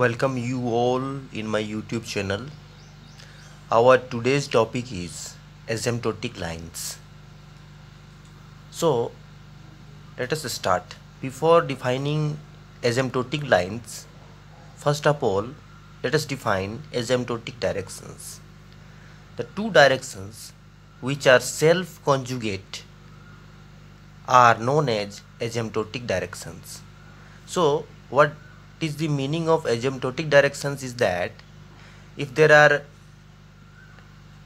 welcome you all in my youtube channel our today's topic is asymptotic lines so let us start before defining asymptotic lines first of all let us define asymptotic directions the two directions which are self conjugate are known as asymptotic directions so what is the meaning of asymptotic directions is that if there are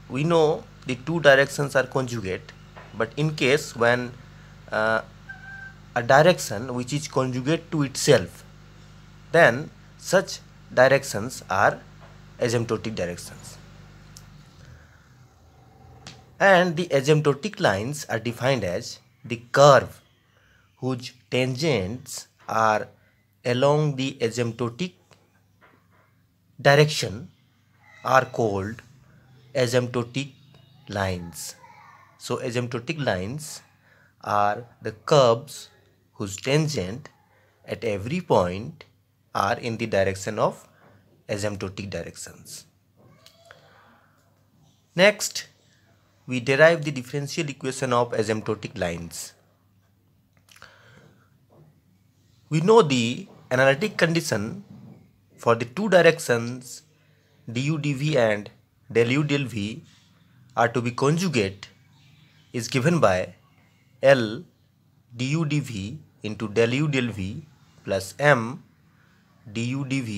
we know the two directions are conjugate but in case when uh, a direction which is conjugate to itself then such directions are asymptotic directions and the asymptotic lines are defined as the curve whose tangents are along the asymptotic direction are called asymptotic lines. So asymptotic lines are the curves whose tangent at every point are in the direction of asymptotic directions. Next, we derive the differential equation of asymptotic lines. We know the analytic condition for the two directions du dv and del u del v are to be conjugate is given by L du dv into del u del v plus m du dv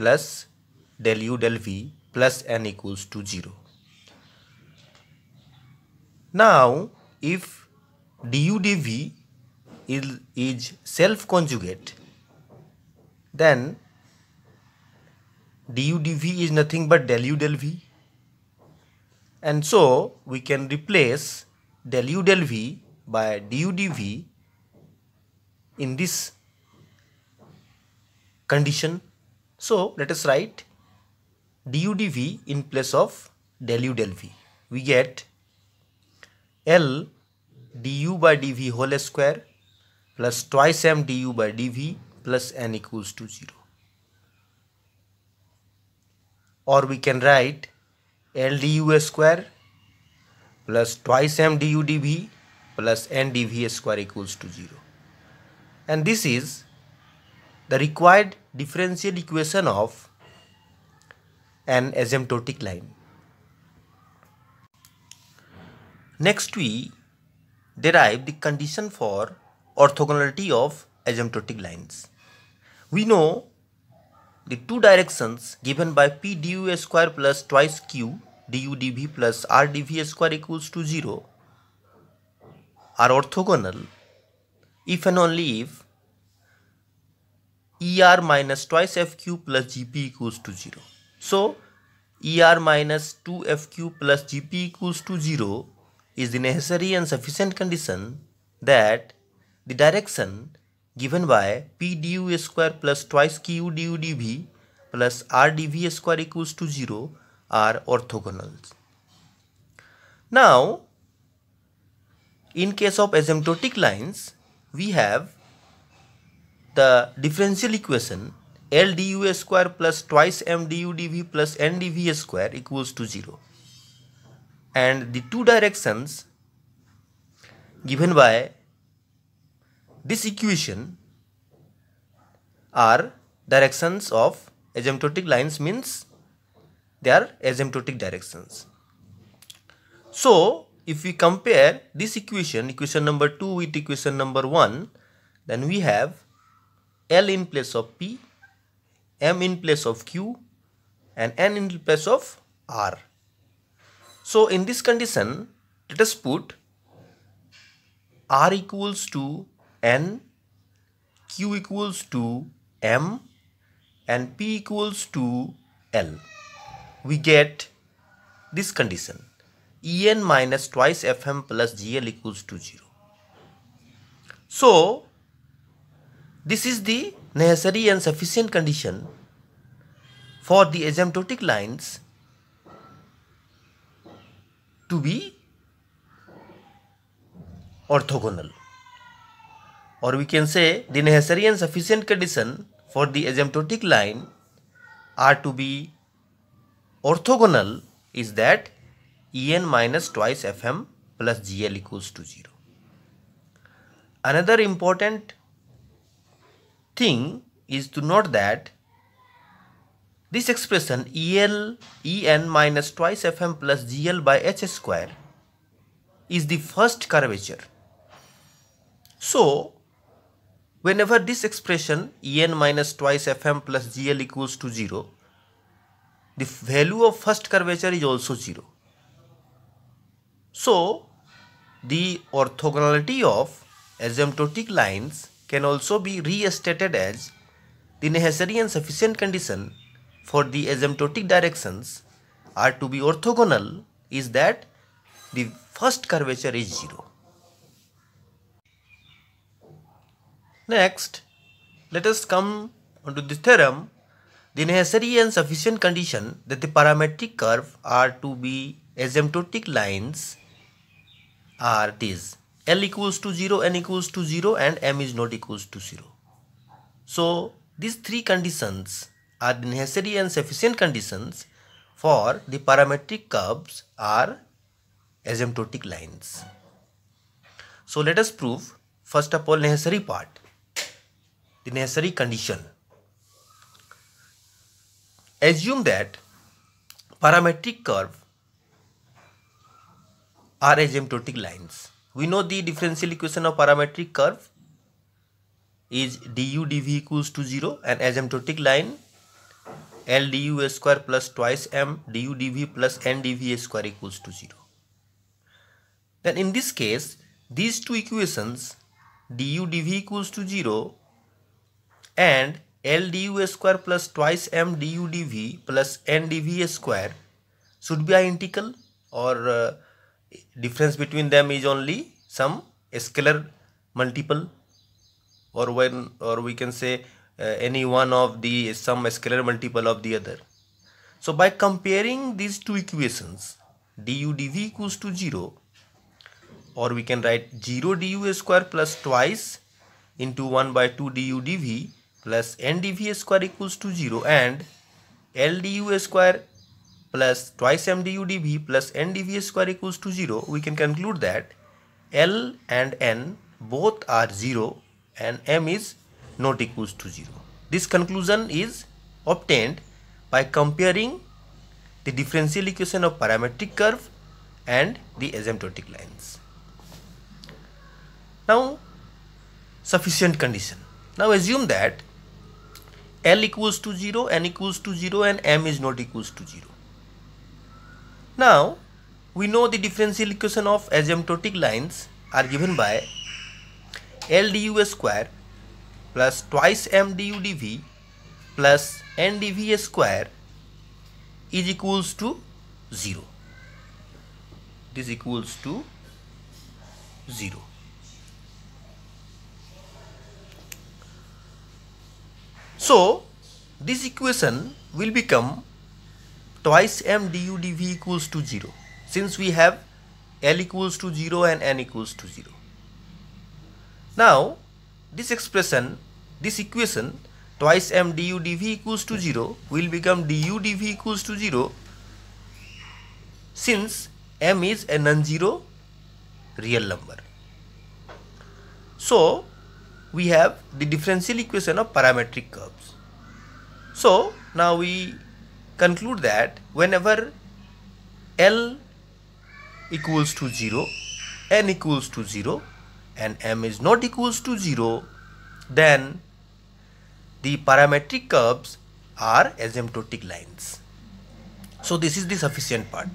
plus del u del v plus n equals to 0. Now if du dv is, is self-conjugate then du dv is nothing but del u del v and so we can replace del u del v by du dv in this condition so let us write du dv in place of del u del v we get l du by dv whole square plus twice m du by dv plus n equals to 0 or we can write L du square plus twice m du dv plus n dv square equals to 0 and this is the required differential equation of an asymptotic line. Next we derive the condition for orthogonality of asymptotic lines. We know the two directions given by p du square plus twice q du dv plus r dv square equals to 0 are orthogonal if and only if er minus twice fq plus gp equals to 0. So er minus 2fq plus gp equals to 0 is the necessary and sufficient condition that the direction given by p du square plus twice q du dv plus r dv square equals to 0 are orthogonal. Now, in case of asymptotic lines, we have the differential equation L du square plus twice m du dv plus n dv square equals to 0. And the two directions given by this equation are directions of asymptotic lines means they are asymptotic directions. So if we compare this equation, equation number 2 with equation number 1, then we have L in place of P, M in place of Q and N in place of R. So in this condition, let us put R equals to n q equals to m and p equals to l we get this condition en minus twice fm plus gl equals to 0 so this is the necessary and sufficient condition for the asymptotic lines to be orthogonal or we can say the necessary and sufficient condition for the asymptotic line are to be orthogonal is that En minus twice Fm plus GL equals to 0. Another important thing is to note that this expression EL En minus twice Fm plus GL by H square is the first curvature. So, Whenever this expression En minus twice Fm plus GL equals to 0, the value of first curvature is also 0. So, the orthogonality of asymptotic lines can also be restated as the necessary and sufficient condition for the asymptotic directions are to be orthogonal is that the first curvature is 0. Next, let us come onto the theorem. The necessary and sufficient condition that the parametric curve are to be asymptotic lines are these L equals to 0, N equals to 0 and M is not equals to 0. So these three conditions are the necessary and sufficient conditions for the parametric curves are asymptotic lines. So let us prove first of all necessary part the necessary condition. Assume that parametric curve are asymptotic lines. We know the differential equation of parametric curve is du dv equals to 0 and asymptotic line L du square plus twice m du dv plus n dv square equals to 0. Then in this case, these two equations du dv equals to 0 and L du square plus twice m du dv plus n dv square should be identical or uh, difference between them is only some scalar multiple or when or we can say uh, any one of the some scalar multiple of the other. So by comparing these two equations du dv equals to 0 or we can write 0 du square plus twice into 1 by 2 du dv plus ndv square equals to 0 and ldu square plus twice mdu dv plus ndv square equals to 0 we can conclude that l and n both are 0 and m is not equals to 0. This conclusion is obtained by comparing the differential equation of parametric curve and the asymptotic lines. Now sufficient condition. Now assume that L equals to 0, N equals to 0 and M is not equals to 0. Now we know the differential equation of asymptotic lines are given by L du square plus twice M du dv plus N dv square is equals to 0. This equals to 0. So this equation will become twice m du dv equals to 0 since we have l equals to 0 and n equals to 0. Now this expression, this equation twice m du dv equals to 0 will become du dv equals to 0 since m is a non-zero real number. So we have the differential equation of parametric curves. So now we conclude that whenever L equals to 0, n equals to 0 and m is not equals to 0, then the parametric curves are asymptotic lines. So this is the sufficient part.